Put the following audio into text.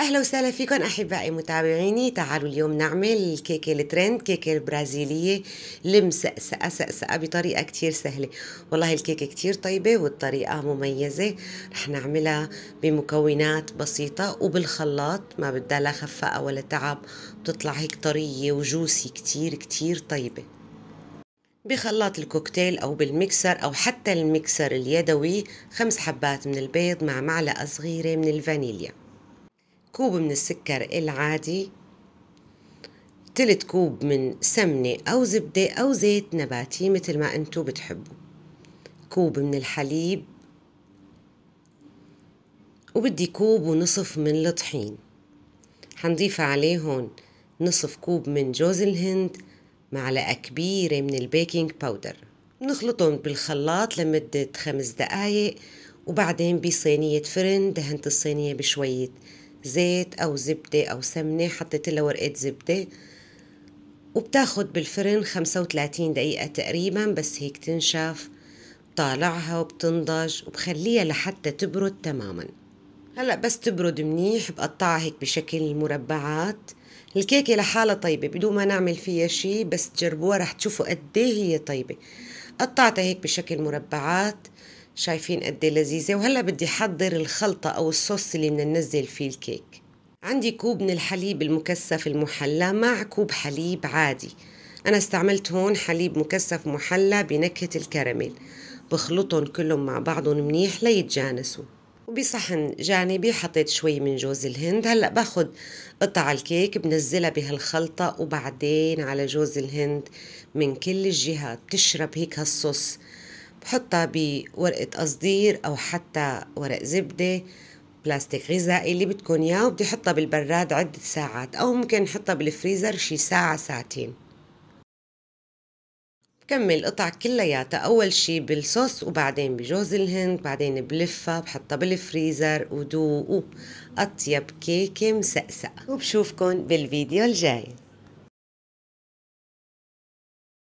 اهلا وسهلا فيكم احبائي متابعيني تعالوا اليوم نعمل كيكه الترند كيكه البرازيليه المسقسقه سقسقه بطريقه كتير سهله والله الكيكه كتير طيبه والطريقه مميزه رح نعملها بمكونات بسيطه وبالخلاط ما بدها لا خفاقه ولا تعب بتطلع هيك طريه وجوسي كتير كتير طيبه بخلاط الكوكتيل أو بالمكسر أو حتى المكسر اليدوي خمس حبات من البيض مع معلقة صغيرة من الفانيليا كوب من السكر العادي تلت كوب من سمنة أو زبدة أو زيت نباتي مثل ما أنتو بتحبوا كوب من الحليب وبدي كوب ونصف من الطحين حنضيف عليهم نصف كوب من جوز الهند معلقة كبيرة من البيكنج باودر بنخلطهم بالخلاط لمدة خمس دقايق وبعدين بصينية فرن دهنت الصينية بشوية زيت أو زبدة أو سمنة حطيت لها ورقة زبدة وبتاخد بالفرن 35 دقيقة تقريبا بس هيك تنشف طالعها وبتنضج وبخليها لحتى تبرد تماما هلا بس تبرد منيح بقطعها هيك بشكل مربعات الكيكة لحالها طيبة بدون ما نعمل فيها شي بس تجربوها رح تشوفوا قد إيه هي طيبة قطعتها هيك بشكل مربعات شايفين قد إيه لذيذة وهلا بدي حضر الخلطة أو الصوص اللي بدنا ننزل فيه الكيك عندي كوب من الحليب المكثف المحلى مع كوب حليب عادي أنا استعملت هون حليب مكثف محلى بنكهة الكراميل بخلطهم كلهم مع بعضهم منيح ليتجانسوا وبصحن جانبي حطيت شوي من جوز الهند هلا باخد قطع الكيك بنزلها بهالخلطة وبعدين على جوز الهند من كل الجهات تشرب هيك هالصوص بحطها بورقة قصدير أو حتى ورق زبدة بلاستيك غذائي اللي بدكم اياه وبدي احطها بالبراد عدة ساعات أو ممكن نحطها بالفريزر شي ساعة ساعتين بكمل القطع كلياتها أول شي بالصوص وبعدين بجوز الهند بعدين بلفها بحطها بالفريزر ودوقوا أطيب كيكة مسقسقة وبشوفكن بالفيديو الجاي